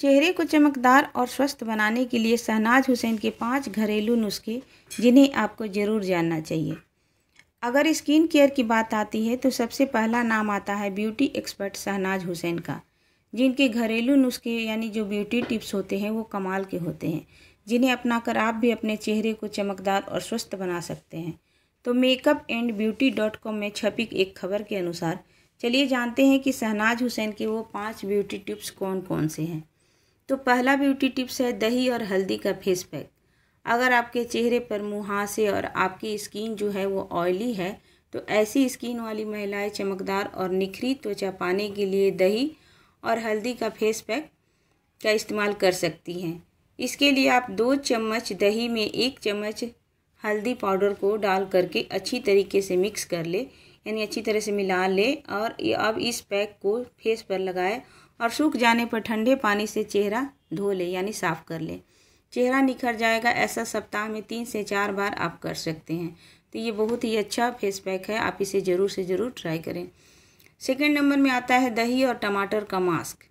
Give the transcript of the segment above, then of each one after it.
चेहरे को चमकदार और स्वस्थ बनाने के लिए शहनाज हुसैन के पांच घरेलू नुस्खे जिन्हें आपको ज़रूर जानना चाहिए अगर स्किन केयर की बात आती है तो सबसे पहला नाम आता है ब्यूटी एक्सपर्ट शहनाज हुसैन का जिनके घरेलू नुस्खे यानी जो ब्यूटी टिप्स होते हैं वो कमाल के होते हैं जिन्हें अपना कर आप भी अपने चेहरे को चमकदार और स्वस्थ बना सकते हैं तो makeup and beauty dot com में छपी एक खबर के अनुसार चलिए जानते हैं कि शहनाज हुसैन के वो पांच ब्यूटी टिप्स कौन कौन से हैं तो पहला ब्यूटी टिप्स है दही और हल्दी का फेस पैक अगर आपके चेहरे पर मुहासे और आपकी स्किन जो है वो ऑयली है तो ऐसी स्किन वाली महिलाएं चमकदार और निखरी त्वचा पाने के लिए दही और हल्दी का फेस पैक का इस्तेमाल कर सकती हैं इसके लिए आप दो चम्मच दही में एक चम्मच हल्दी पाउडर को डाल करके अच्छी तरीके से मिक्स कर ले यानी अच्छी तरह से मिला ले और अब इस पैक को फेस पर लगाए और सूख जाने पर ठंडे पानी से चेहरा धो ले यानी साफ कर ले चेहरा निखर जाएगा ऐसा सप्ताह में तीन से चार बार आप कर सकते हैं तो ये बहुत ही अच्छा फेस पैक है आप इसे ज़रूर से ज़रूर ट्राई करें सेकेंड नंबर में आता है दही और टमाटर का मास्क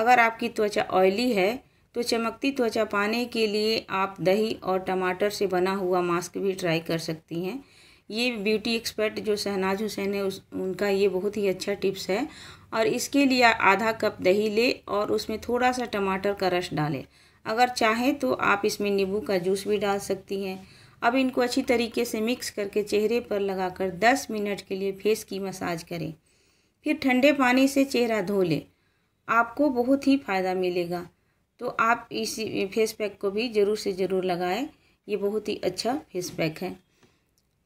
अगर आपकी त्वचा ऑयली है तो चमकती त्वचा पाने के लिए आप दही और टमाटर से बना हुआ मास्क भी ट्राई कर सकती हैं ये ब्यूटी एक्सपर्ट जो शहनाज हुसैन है उस उनका ये बहुत ही अच्छा टिप्स है और इसके लिए आधा कप दही ले और उसमें थोड़ा सा टमाटर का रस डालें अगर चाहें तो आप इसमें नींबू का जूस भी डाल सकती हैं अब इनको अच्छी तरीके से मिक्स करके चेहरे पर लगाकर 10 मिनट के लिए फेस की मसाज करें फिर ठंडे पानी से चेहरा धो लें आपको बहुत ही फ़ायदा मिलेगा तो आप इस फेस पैक को भी ज़रूर से ज़रूर लगाएं ये बहुत ही अच्छा फेस पैक है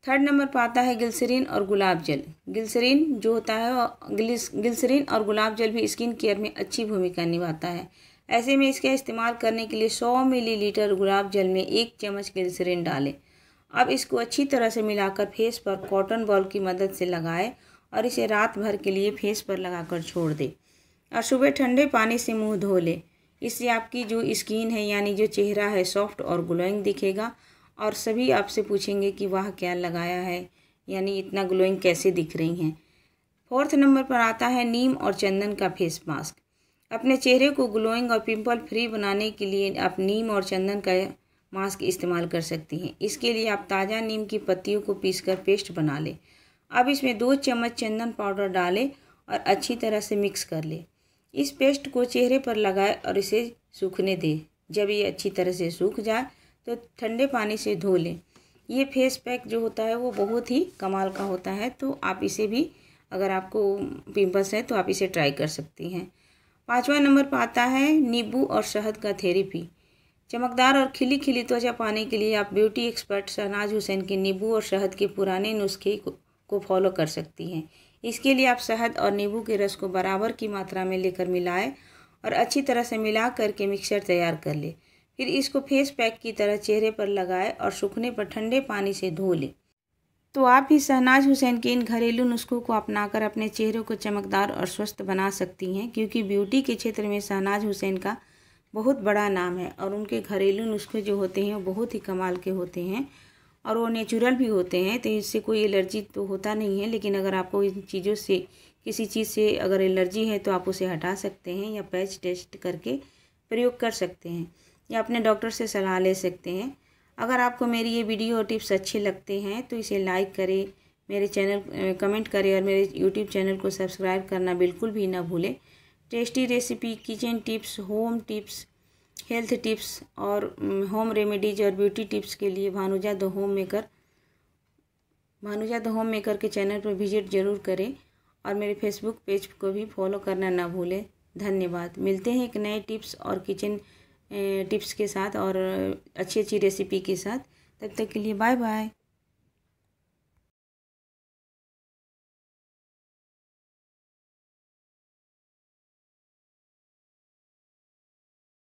थर्ड नंबर पर आता है गिलसरीन और गुलाब जल गिल्सरीन जो होता है गिलसरीन और गुलाब जल भी स्किन केयर में अच्छी भूमिका निभाता है ऐसे में इसका इस्तेमाल करने के लिए सौ मिलीलीटर गुलाब जल में एक चम्मच गिलसरीन डालें अब इसको अच्छी तरह से मिलाकर फेस पर कॉटन बॉल की मदद से लगाएं और इसे रात भर के लिए फेस पर लगाकर छोड़ दें और सुबह ठंडे पानी से मुँह धो लें इससे आपकी जो स्किन है यानी जो चेहरा है सॉफ्ट और ग्लोइंग दिखेगा और सभी आपसे पूछेंगे कि वह क्या लगाया है यानी इतना ग्लोइंग कैसे दिख रही हैं फोर्थ नंबर पर आता है नीम और चंदन का फेस मास्क अपने चेहरे को ग्लोइंग और पिंपल फ्री बनाने के लिए आप नीम और चंदन का मास्क इस्तेमाल कर सकती हैं इसके लिए आप ताज़ा नीम की पत्तियों को पीसकर पेस्ट बना लें अब इसमें दो चम्मच चंदन पाउडर डालें और अच्छी तरह से मिक्स कर लें इस पेस्ट को चेहरे पर लगाए और इसे सूखने दें जब ये अच्छी तरह से सूख जाए तो ठंडे पानी से धो लें ये फेस पैक जो होता है वो बहुत ही कमाल का होता है तो आप इसे भी अगर आपको पिंपल्स है तो आप इसे ट्राई कर सकती हैं पाँचवा नंबर पर आता है नींबू और शहद का थेरेपी चमकदार और खिली खिली त्वचा पाने के लिए आप ब्यूटी एक्सपर्ट शहनाज हुसैन के नींबू और शहद के पुराने नुस्खे को, को फॉलो कर सकती हैं इसके लिए आप शहद और नींबू के रस को बराबर की मात्रा में लेकर मिलाएं और अच्छी तरह से मिला करके मिक्सर तैयार कर लें फिर इसको फेस पैक की तरह चेहरे पर लगाए और सूखने पर ठंडे पानी से धो लें तो आप भी शहनाज हुसैन के इन घरेलू नुस्खों को अपनाकर अपने चेहरे को चमकदार और स्वस्थ बना सकती हैं क्योंकि ब्यूटी के क्षेत्र में शहनाज हुसैन का बहुत बड़ा नाम है और उनके घरेलू नुस्खे जो होते हैं वो बहुत ही कमाल के होते हैं और वो नेचुरल भी होते हैं तो इससे कोई एलर्जी तो होता नहीं है लेकिन अगर आपको इन चीज़ों से किसी चीज़ से अगर एलर्जी है तो आप उसे हटा सकते हैं या पैच टेस्ट करके प्रयोग कर सकते हैं या अपने डॉक्टर से सलाह ले सकते हैं अगर आपको मेरी ये वीडियो और टिप्स अच्छे लगते हैं तो इसे लाइक करें मेरे चैनल कमेंट करें और मेरे यूट्यूब चैनल को सब्सक्राइब करना बिल्कुल भी ना भूलें tasty recipe kitchen tips home tips health tips और होम रेमेडीज और ब्यूटी टिप्स के लिए Bhanuja the home maker Bhanuja the home maker के चैनल पर विजिट जरूर करें और मेरे फेसबुक पेज को भी फॉलो करना ना भूलें धन्यवाद मिलते हैं एक नए टिप्स और किचन टिप्स के साथ और अच्छी अच्छी रेसिपी के साथ तब तक के लिए बाय बाय